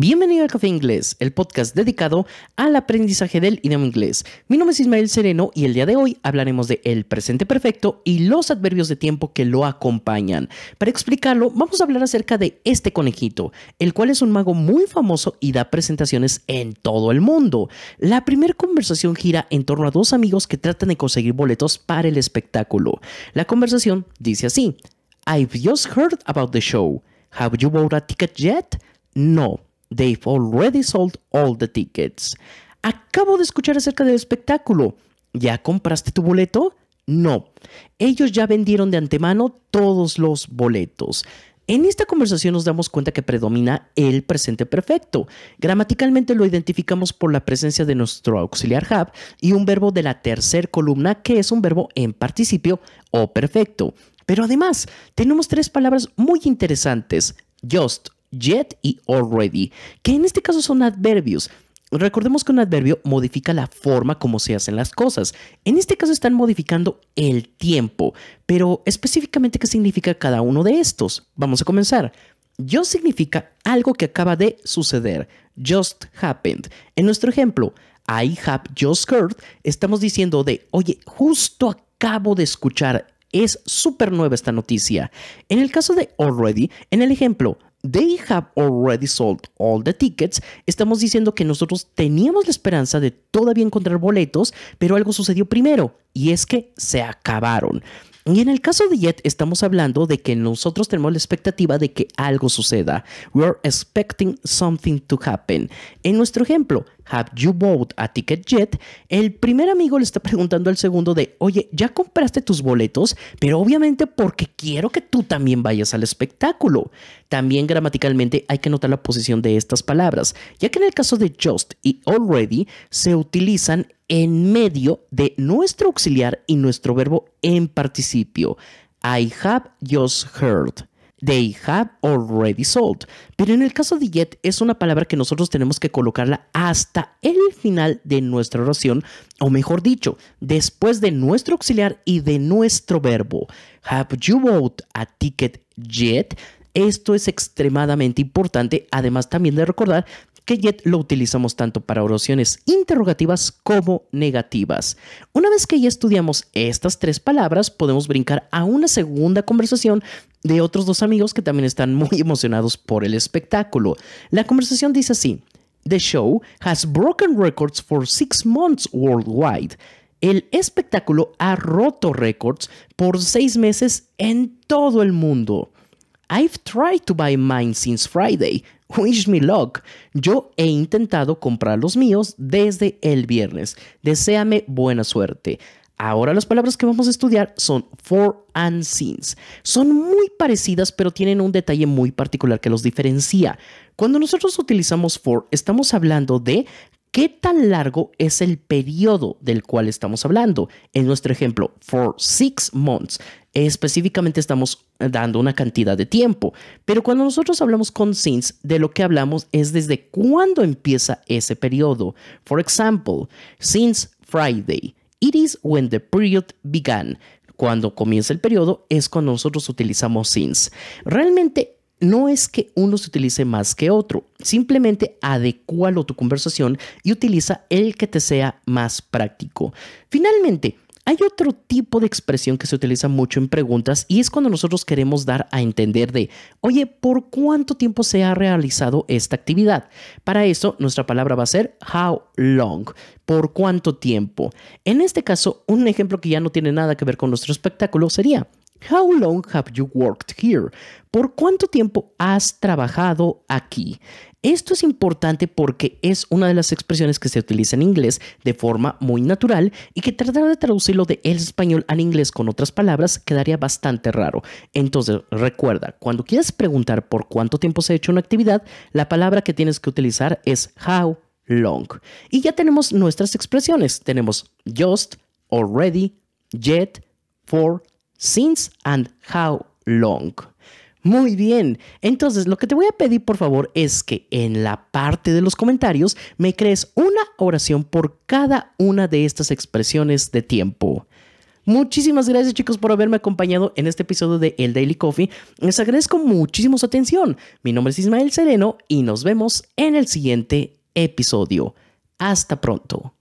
Bienvenido al Café Inglés, el podcast dedicado al aprendizaje del idioma inglés. Mi nombre es Ismael Sereno y el día de hoy hablaremos de el presente perfecto y los adverbios de tiempo que lo acompañan. Para explicarlo, vamos a hablar acerca de este conejito, el cual es un mago muy famoso y da presentaciones en todo el mundo. La primera conversación gira en torno a dos amigos que tratan de conseguir boletos para el espectáculo. La conversación dice así: I've just heard about the show. Have you bought a ticket yet? No. They've already sold all the tickets. Acabo de escuchar acerca del espectáculo. ¿Ya compraste tu boleto? No. Ellos ya vendieron de antemano todos los boletos. En esta conversación nos damos cuenta que predomina el presente perfecto. Gramaticalmente lo identificamos por la presencia de nuestro auxiliar have y un verbo de la tercer columna que es un verbo en participio o perfecto. Pero además, tenemos tres palabras muy interesantes. Just, yet y already, que en este caso son adverbios. Recordemos que un adverbio modifica la forma como se hacen las cosas. En este caso están modificando el tiempo, pero específicamente qué significa cada uno de estos. Vamos a comenzar. Just significa algo que acaba de suceder. Just happened. En nuestro ejemplo, I have just heard, estamos diciendo de, oye, justo acabo de escuchar, es súper nueva esta noticia. En el caso de already, en el ejemplo, they have already sold all the tickets, estamos diciendo que nosotros teníamos la esperanza de todavía encontrar boletos, pero algo sucedió primero y es que se acabaron. Y en el caso de Jet estamos hablando de que nosotros tenemos la expectativa de que algo suceda. We are expecting something to happen. En nuestro ejemplo, Have you bought a ticket yet? El primer amigo le está preguntando al segundo de, oye, ¿ya compraste tus boletos? Pero obviamente porque quiero que tú también vayas al espectáculo. También gramaticalmente hay que notar la posición de estas palabras, ya que en el caso de just y already se utilizan en medio de nuestro auxiliar y nuestro verbo en participio. I have just heard. They have already sold. Pero en el caso de yet es una palabra que nosotros tenemos que colocarla hasta el final de nuestra oración, o mejor dicho, después de nuestro auxiliar y de nuestro verbo. Have you bought a ticket yet? Esto es extremadamente importante, además también de recordar que Jet lo utilizamos tanto para oraciones interrogativas como negativas. Una vez que ya estudiamos estas tres palabras, podemos brincar a una segunda conversación de otros dos amigos que también están muy emocionados por el espectáculo. La conversación dice así, The show has broken records for six months worldwide. El espectáculo ha roto records por seis meses en todo el mundo. I've tried to buy mine since Friday. Wish me luck. Yo he intentado comprar los míos desde el viernes. Deseame buena suerte. Ahora las palabras que vamos a estudiar son for and since. Son muy parecidas pero tienen un detalle muy particular que los diferencia. Cuando nosotros utilizamos for estamos hablando de ¿Qué tan largo es el periodo del cual estamos hablando? En nuestro ejemplo, for six months, específicamente estamos dando una cantidad de tiempo. Pero cuando nosotros hablamos con since, de lo que hablamos es desde cuándo empieza ese periodo. For example, since Friday, it is when the period began. Cuando comienza el periodo es cuando nosotros utilizamos since. Realmente no es que uno se utilice más que otro, simplemente adecualo a tu conversación y utiliza el que te sea más práctico. Finalmente, hay otro tipo de expresión que se utiliza mucho en preguntas y es cuando nosotros queremos dar a entender de, oye, ¿por cuánto tiempo se ha realizado esta actividad? Para eso, nuestra palabra va a ser how long, por cuánto tiempo. En este caso, un ejemplo que ya no tiene nada que ver con nuestro espectáculo sería, How long have you worked here? ¿Por cuánto tiempo has trabajado aquí? Esto es importante porque es una de las expresiones que se utiliza en inglés de forma muy natural y que tratar de traducirlo de español al inglés con otras palabras quedaría bastante raro. Entonces, recuerda, cuando quieres preguntar por cuánto tiempo se ha hecho una actividad, la palabra que tienes que utilizar es how long. Y ya tenemos nuestras expresiones. Tenemos just, already, yet, for, since and how long. Muy bien, entonces lo que te voy a pedir por favor es que en la parte de los comentarios me crees una oración por cada una de estas expresiones de tiempo. Muchísimas gracias chicos por haberme acompañado en este episodio de El Daily Coffee. Les agradezco muchísimo su atención. Mi nombre es Ismael Sereno y nos vemos en el siguiente episodio. Hasta pronto.